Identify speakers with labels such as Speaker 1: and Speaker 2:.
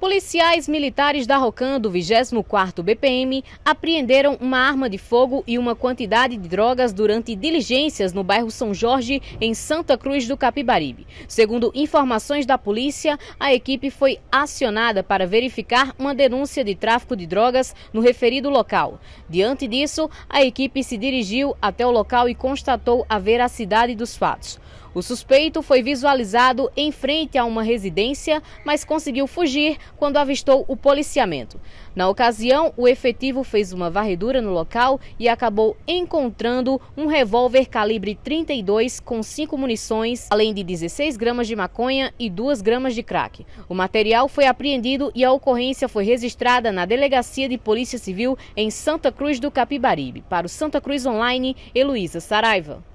Speaker 1: Policiais militares da Rocan do 24º BPM apreenderam uma arma de fogo e uma quantidade de drogas durante diligências no bairro São Jorge, em Santa Cruz do Capibaribe. Segundo informações da polícia, a equipe foi acionada para verificar uma denúncia de tráfico de drogas no referido local. Diante disso, a equipe se dirigiu até o local e constatou a veracidade dos fatos. O suspeito foi visualizado em frente a uma residência, mas conseguiu fugir quando avistou o policiamento. Na ocasião, o efetivo fez uma varredura no local e acabou encontrando um revólver calibre 32 com cinco munições, além de 16 gramas de maconha e 2 gramas de crack. O material foi apreendido e a ocorrência foi registrada na Delegacia de Polícia Civil em Santa Cruz do Capibaribe. Para o Santa Cruz Online, Heloísa Saraiva.